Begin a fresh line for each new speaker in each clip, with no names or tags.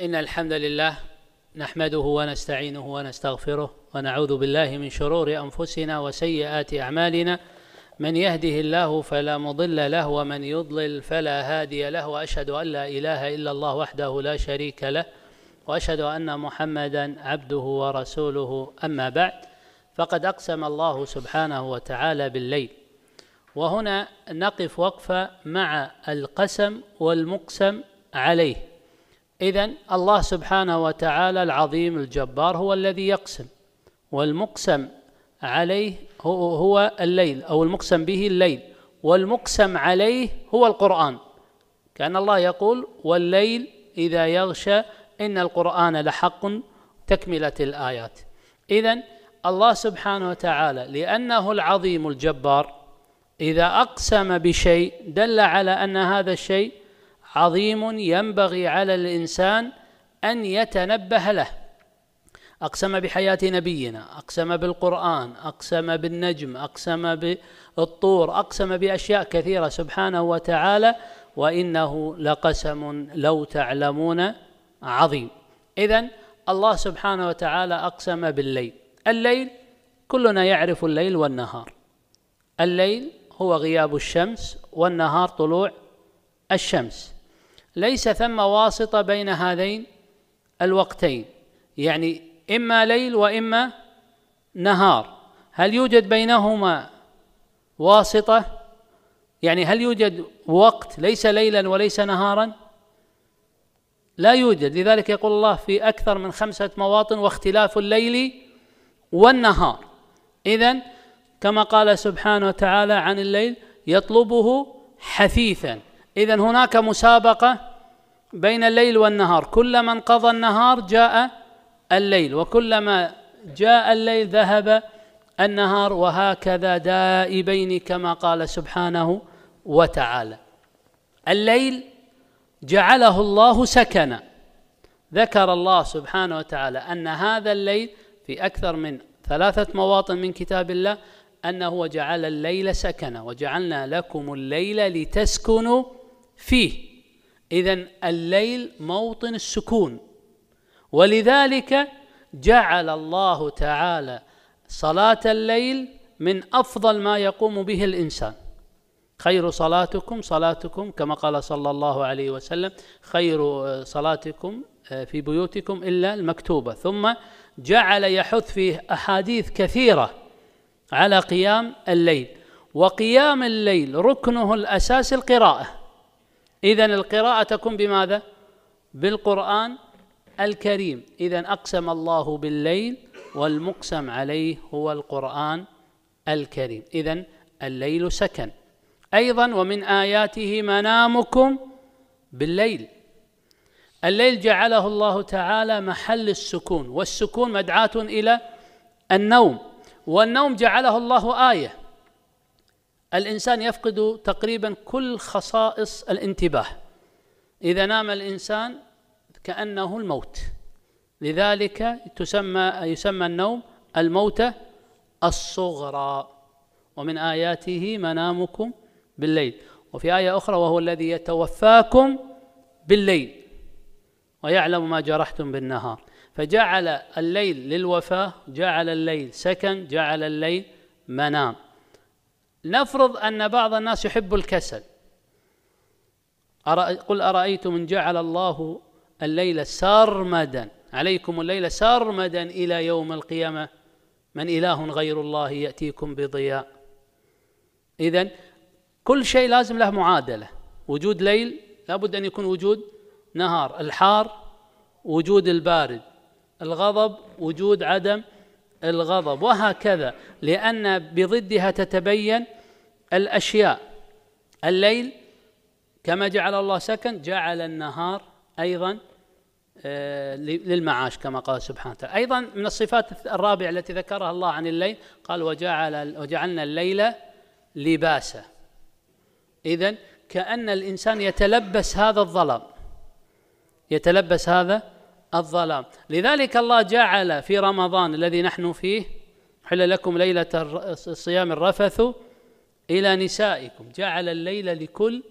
إن الحمد لله نحمده ونستعينه ونستغفره ونعوذ بالله من شرور أنفسنا وسيئات أعمالنا من يهده الله فلا مضل له ومن يضلل فلا هادي له وأشهد أن لا إله إلا الله وحده لا شريك له وأشهد أن محمدا عبده ورسوله أما بعد فقد أقسم الله سبحانه وتعالى بالليل وهنا نقف وقفة مع القسم والمقسم عليه إذا الله سبحانه وتعالى العظيم الجبار هو الذي يقسم والمقسم عليه هو, الليل أو المقسم به الليل والمقسم عليه هو القرآن كأن الله يقول والليل إذا يغشى إن القرآن لحق تكملة الآيات إذا الله سبحانه وتعالى لأنه العظيم الجبار إذا أقسم بشيء دل على أن هذا الشيء عظيم ينبغي على الإنسان أن يتنبه له أقسم بحياة نبينا أقسم بالقرآن أقسم بالنجم أقسم بالطور أقسم بأشياء كثيرة سبحانه وتعالى وإنه لقسم لو تعلمون عظيم إذا الله سبحانه وتعالى أقسم بالليل الليل كلنا يعرف الليل والنهار الليل هو غياب الشمس والنهار طلوع الشمس ليس ثم واسطة بين هذين الوقتين يعني إما ليل وإما نهار هل يوجد بينهما واسطة يعني هل يوجد وقت ليس ليلا وليس نهارا لا يوجد لذلك يقول الله في أكثر من خمسة مواطن واختلاف الليل والنهار إذا كما قال سبحانه وتعالى عن الليل يطلبه حثيثا إذا هناك مسابقة بين الليل والنهار كلما انقضى النهار جاء الليل وكلما جاء الليل ذهب النهار وهكذا دائبين كما قال سبحانه وتعالى الليل جعله الله سكنا ذكر الله سبحانه وتعالى أن هذا الليل في أكثر من ثلاثة مواطن من كتاب الله أنه جعل الليل سكنا وجعلنا لكم الليل لتسكنوا فيه إذا الليل موطن السكون ولذلك جعل الله تعالى صلاة الليل من أفضل ما يقوم به الإنسان خير صلاتكم صلاتكم كما قال صلى الله عليه وسلم خير آه، صلاتكم آه، في بيوتكم إلا المكتوبة ثم جعل يحث فيه أحاديث كثيرة على قيام الليل وقيام الليل ركنه الأساس القراءة إذا القراءة تكون بماذا؟ بالقرآن الكريم إذا أقسم الله بالليل والمقسم عليه هو القرآن الكريم إذا الليل سكن أيضا ومن آياته منامكم بالليل الليل جعله الله تعالى محل السكون والسكون مدعاة إلى النوم والنوم جعله الله آية الإنسان يفقد تقريبا كل خصائص الانتباه إذا نام الإنسان كأنه الموت لذلك تسمى يسمى النوم الموتة الصغرى ومن آياته منامكم بالليل وفي آية أخرى وهو الذي يتوفاكم بالليل ويعلم ما جرحتم بالنهار فجعل الليل للوفاة جعل الليل سكن جعل الليل منام نفرض أن بعض الناس يحب الكسل قل أرأيتم إن جعل الله الليل سرمدا عليكم الليل سرمدا إلى يوم القيامة من إله غير الله يأتيكم بضياء إذا كل شيء لازم له معادلة وجود ليل لابد أن يكون وجود نهار الحار وجود البارد الغضب وجود عدم الغضب وهكذا لأن بضدها تتبين الأشياء الليل كما جعل الله سكن جعل النهار أيضا آه، للمعاش كما قال سبحانه وتعالى أيضا من الصفات الرابعة التي ذكرها الله عن الليل قال وجعل وجعلنا الليل لباسا إذا كأن الإنسان يتلبس هذا الظلام يتلبس هذا الظلام لذلك الله جعل في رمضان الذي نحن فيه حل لكم ليلة الصيام الرفث إلى نسائكم جعل الليل لكل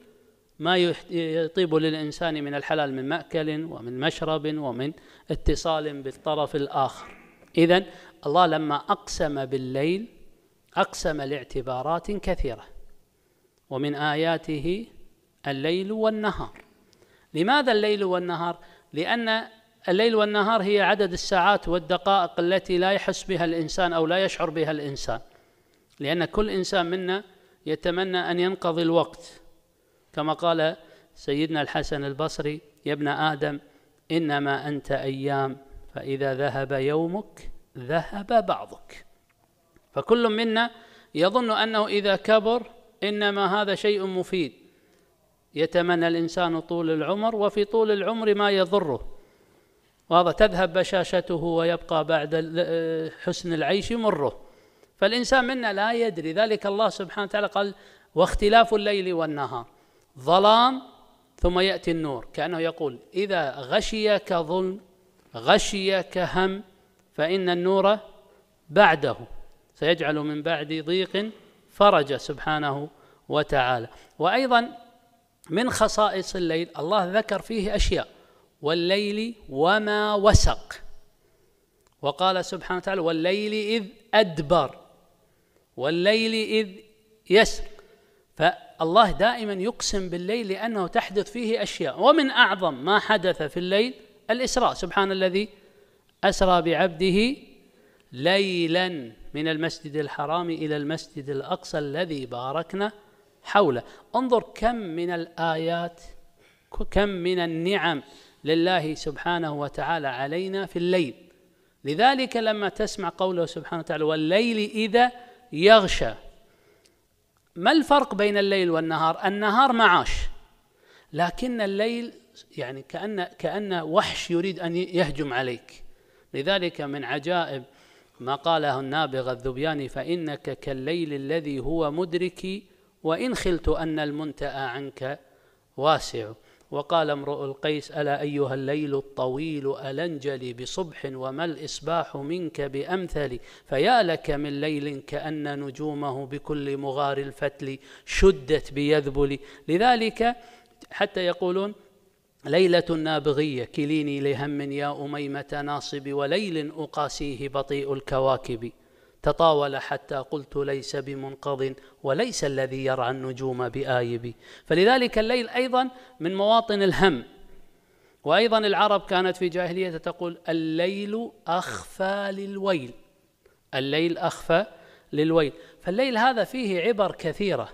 ما يطيب للإنسان من الحلال من مأكل ومن مشرب ومن اتصال بالطرف الآخر إذا الله لما أقسم بالليل أقسم لاعتبارات كثيرة ومن آياته الليل والنهار لماذا الليل والنهار؟ لأن الليل والنهار هي عدد الساعات والدقائق التي لا يحس بها الإنسان أو لا يشعر بها الإنسان لأن كل إنسان منا يتمنى أن ينقضي الوقت كما قال سيدنا الحسن البصري يا ابن آدم إنما أنت أيام فإذا ذهب يومك ذهب بعضك فكل منا يظن أنه إذا كبر إنما هذا شيء مفيد يتمنى الإنسان طول العمر وفي طول العمر ما يضره وهذا تذهب بشاشته ويبقى بعد حسن العيش مره فالإنسان منا لا يدري ذلك الله سبحانه وتعالى قال واختلاف الليل والنهار ظلام ثم يأتي النور كأنه يقول إذا غشيك ظلم غشيك هم فإن النور بعده سيجعل من بعد ضيق فرج سبحانه وتعالى وأيضا من خصائص الليل الله ذكر فيه أشياء والليل وما وسق وقال سبحانه وتعالى والليل إذ أدبر والليل إذ يسر فالله دائما يقسم بالليل لأنه تحدث فيه أشياء ومن أعظم ما حدث في الليل الإسراء سبحان الذي أسرى بعبده ليلا من المسجد الحرام إلى المسجد الأقصى الذي باركنا حوله انظر كم من الآيات كم من النعم لله سبحانه وتعالى علينا في الليل لذلك لما تسمع قوله سبحانه وتعالى والليل إذا يغشى ما الفرق بين الليل والنهار النهار معاش لكن الليل يعني كأن كأن وحش يريد أن يهجم عليك لذلك من عجائب ما قاله النابغ الذبياني فإنك كالليل الذي هو مدركي وإن خلت أن المنتأى عنك واسع وقال امرؤ القيس ألا أيها الليل الطويل ألنجلي بصبح وما الإصباح منك بأمثل فيا لك من ليل كأن نجومه بكل مغار الفتل شدت بيذبل لذلك حتى يقولون ليلة نابغية كليني لهم يا أميمة ناصب وليل أقاسيه بطيء الكواكب تطاول حتى قلت ليس بمنقض وليس الذي يرعى النجوم بآيب فلذلك الليل أيضا من مواطن الهم وأيضا العرب كانت في جاهلية تقول الليل أخفى للويل الليل أخفى للويل فالليل هذا فيه عبر كثيرة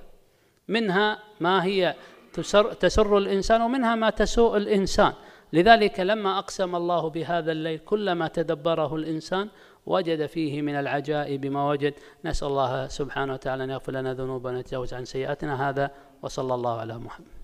منها ما هي تسر, تسر الإنسان ومنها ما تسوء الإنسان لذلك لما أقسم الله بهذا الليل كلما تدبره الإنسان وجد فيه من العجائب ما وجد نسأل الله سبحانه وتعالى أن يغفر لنا ذنوبنا ويتجاوز عن سيئاتنا هذا وصلى الله على محمد